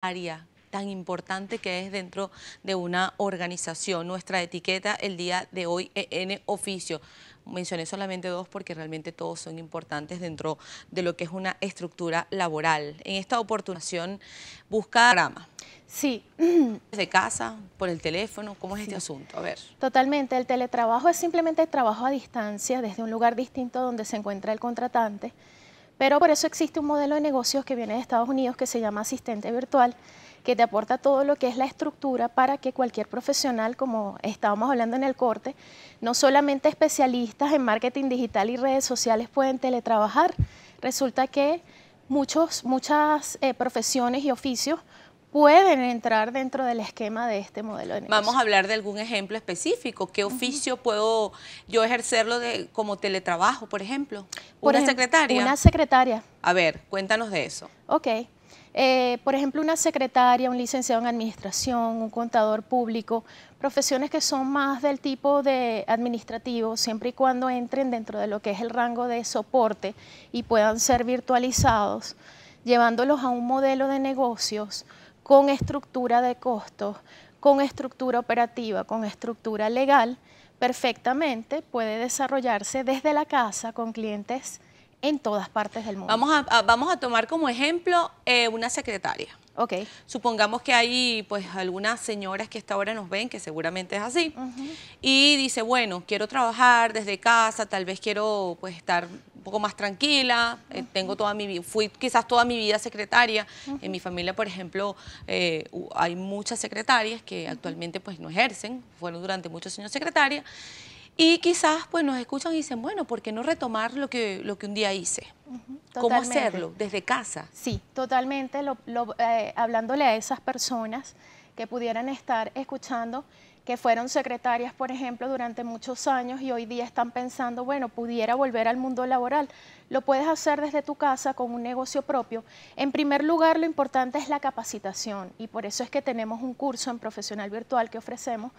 área tan importante que es dentro de una organización. Nuestra etiqueta el día de hoy en oficio. Mencioné solamente dos porque realmente todos son importantes dentro de lo que es una estructura laboral. En esta oportunidad, busca grama. Sí. ¿Desde casa? ¿Por el teléfono? ¿Cómo es este asunto? A ver. Totalmente. El teletrabajo es simplemente trabajo a distancia, desde un lugar distinto donde se encuentra el contratante. Pero por eso existe un modelo de negocios que viene de Estados Unidos que se llama asistente virtual, que te aporta todo lo que es la estructura para que cualquier profesional, como estábamos hablando en el corte, no solamente especialistas en marketing digital y redes sociales pueden teletrabajar, resulta que muchos, muchas eh, profesiones y oficios pueden entrar dentro del esquema de este modelo de negocio. Vamos a hablar de algún ejemplo específico. ¿Qué oficio puedo yo ejercerlo de, como teletrabajo, por ejemplo? ¿Una secretaria? Una secretaria. A ver, cuéntanos de eso. Ok. Eh, por ejemplo, una secretaria, un licenciado en administración, un contador público, profesiones que son más del tipo de administrativo, siempre y cuando entren dentro de lo que es el rango de soporte y puedan ser virtualizados, llevándolos a un modelo de negocios con estructura de costos, con estructura operativa, con estructura legal, perfectamente puede desarrollarse desde la casa con clientes en todas partes del mundo. Vamos a, vamos a tomar como ejemplo eh, una secretaria. Ok. Supongamos que hay pues algunas señoras que hasta ahora nos ven, que seguramente es así, y dice, bueno, quiero trabajar desde casa, tal vez quiero pues estar un poco más tranquila, eh, tengo toda mi fui quizás toda mi vida secretaria, en mi familia, por ejemplo, eh, hay muchas secretarias que actualmente pues no ejercen, fueron durante muchos años secretarias, y quizás pues nos escuchan y dicen, bueno, ¿por qué no retomar lo que, lo que un día hice? ¿Cómo hacerlo? Desde casa. Sí, totalmente, eh, hablándole a esas personas que pudieran estar escuchando, que fueron secretarias, por ejemplo, durante muchos años y hoy día están pensando, bueno, pudiera volver al mundo laboral. Lo puedes hacer desde tu casa con un negocio propio. En primer lugar, lo importante es la capacitación y por eso es que tenemos un curso en profesional virtual que ofrecemos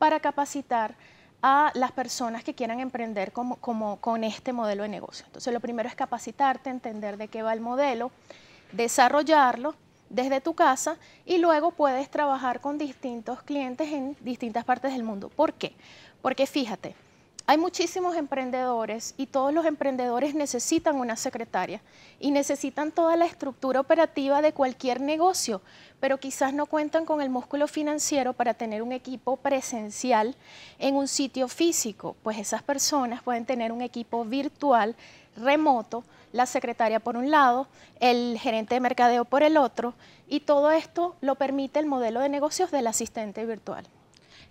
para capacitar a las personas que quieran emprender como, con este modelo de negocio. Entonces, lo primero es capacitarte, entender de qué va el modelo, desarrollarlo desde tu casa y luego puedes trabajar con distintos clientes en distintas partes del mundo. ¿Por qué? Porque fíjate, hay muchísimos emprendedores y todos los emprendedores necesitan una secretaria y necesitan toda la estructura operativa de cualquier negocio, pero quizás no cuentan con el músculo financiero para tener un equipo presencial en un sitio físico, pues esas personas pueden tener un equipo virtual remoto, la secretaria por un lado, el gerente de mercadeo por el otro, y todo esto lo permite el modelo de negocios del asistente virtual.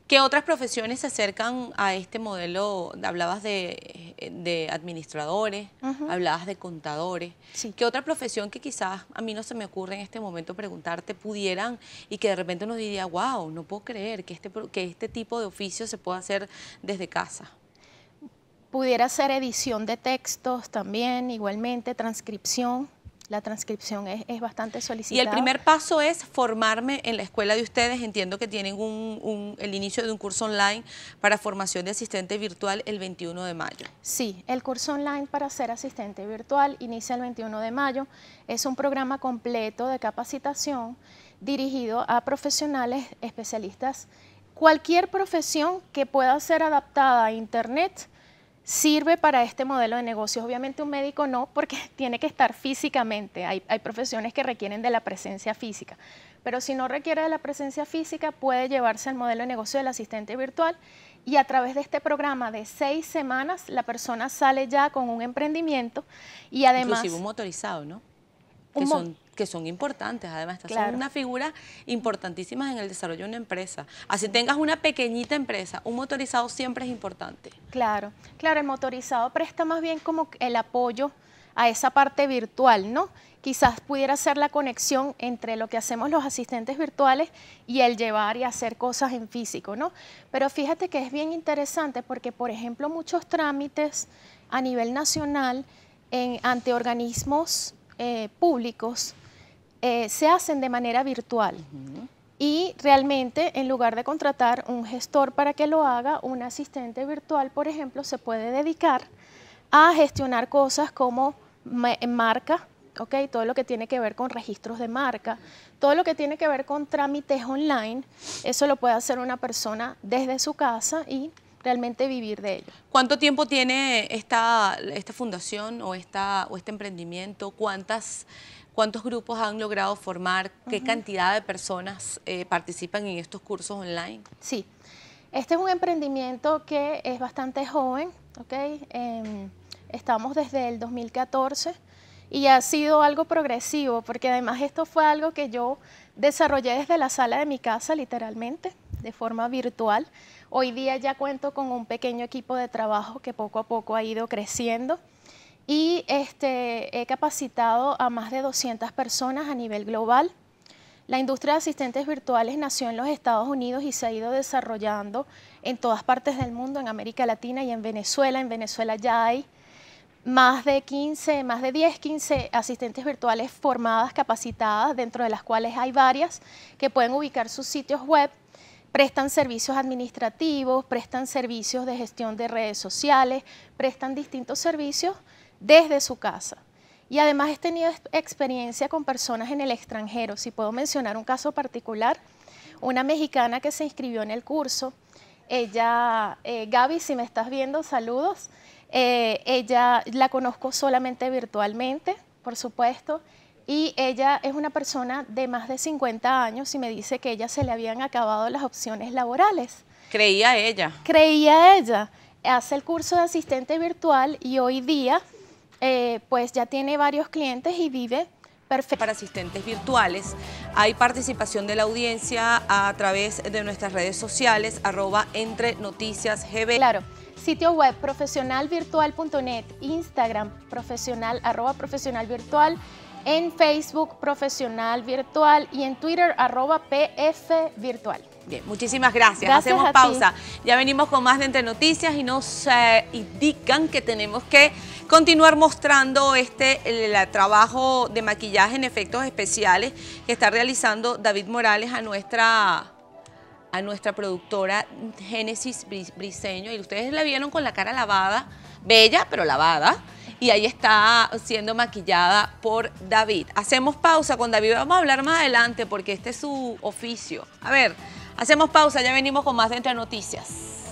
¿Qué otras profesiones se acercan a este modelo? Hablabas de, eh, administradores, hablabas de contadores. ¿Qué otra profesión que quizás a mí no se me ocurre en este momento preguntarte pudieran y que de repente uno diría, wow, no puedo creer que este, que este tipo de oficio se pueda hacer desde casa? Pudiera hacer edición de textos también, igualmente, transcripción. La transcripción es, bastante solicitada. Y el primer paso es formarme en la escuela de ustedes. Entiendo que tienen un, el inicio de un curso online para formación de asistente virtual el 21 de mayo. Sí, el curso online para ser asistente virtual inicia el 21 de mayo. Es un programa completo de capacitación dirigido a profesionales especialistas. Cualquier profesión que pueda ser adaptada a Internet sirve para este modelo de negocio, Obviamente un médico no, porque tiene que estar físicamente. Hay, hay, profesiones que requieren de la presencia física. Pero si no requiere de la presencia física, puede llevarse al modelo de negocio del asistente virtual y a través de este programa de seis semanas, la persona sale ya con un emprendimiento y además... Inclusive un motorizado, ¿no? que son, importantes, además, estas son una figuras importantísimas en el desarrollo de una empresa. Así tengas una pequeñita empresa, un motorizado siempre es importante. Claro, claro, el motorizado presta más bien como el apoyo a esa parte virtual, ¿no? Quizás pudiera ser la conexión entre lo que hacemos los asistentes virtuales y el llevar y hacer cosas en físico, ¿no? Pero fíjate que es bien interesante porque, por ejemplo, muchos trámites a nivel nacional ante organismos eh, públicos eh, se hacen de manera virtual. Y realmente, en lugar de contratar un gestor para que lo haga, un asistente virtual, por ejemplo, se puede dedicar a gestionar cosas como marca, todo lo que tiene que ver con registros de marca, todo lo que tiene que ver con trámites online, eso lo puede hacer una persona desde su casa y realmente vivir de ello. ¿Cuánto tiempo tiene esta, fundación o, o este emprendimiento? ¿Cuántos grupos han logrado formar? ¿Qué cantidad de personas eh, participan en estos cursos online? Sí, este es un emprendimiento que es bastante joven, ¿ok? Em, estamos desde el 2014 y ha sido algo progresivo, porque además esto fue algo que yo desarrollé desde la sala de mi casa, literalmente, de forma virtual. Hoy día ya cuento con un pequeño equipo de trabajo que poco a poco ha ido creciendo y este, he capacitado a más de 200 personas a nivel global. La industria de asistentes virtuales nació en los Estados Unidos y se ha ido desarrollando en todas partes del mundo, en América Latina y en Venezuela. En Venezuela ya hay más de 15, más de 10, 15 asistentes virtuales formadas, capacitadas, dentro de las cuales hay varias que pueden ubicar sus sitios web prestan servicios administrativos, prestan servicios de gestión de redes sociales, prestan distintos servicios desde su casa. Y además he tenido experiencia con personas en el extranjero. Si puedo mencionar un caso particular, una mexicana que se inscribió en el curso, ella, eh, Gaby, si me estás viendo, saludos. Eh, ella la conozco solamente virtualmente, por supuesto y ella es una persona de más de 50 años y me dice que ella se le habían acabado las opciones laborales. Creía ella. Creía ella. Hace el curso de asistente virtual y hoy día eh, pues ya tiene varios clientes y vive perfecto. Para asistentes virtuales hay participación de la audiencia a través de nuestras redes sociales arroba entre noticias GB. Claro sitio web profesionalvirtual.net, Instagram profesional, arroba profesionalvirtual, en Facebook Profesional Virtual y en Twitter arroba PF Virtual. Bien, muchísimas gracias. Hacemos pausa. Ya venimos con más de Entre Noticias y nos eh, indican que tenemos que continuar mostrando este el, trabajo de maquillaje en efectos especiales que está realizando David Morales a nuestra a nuestra productora Génesis Briseño y ustedes la vieron con la cara lavada, bella pero lavada y ahí está siendo maquillada por David. Hacemos pausa con David, vamos a hablar más adelante porque este es su oficio. A ver, hacemos pausa, ya venimos con más de Entre Noticias.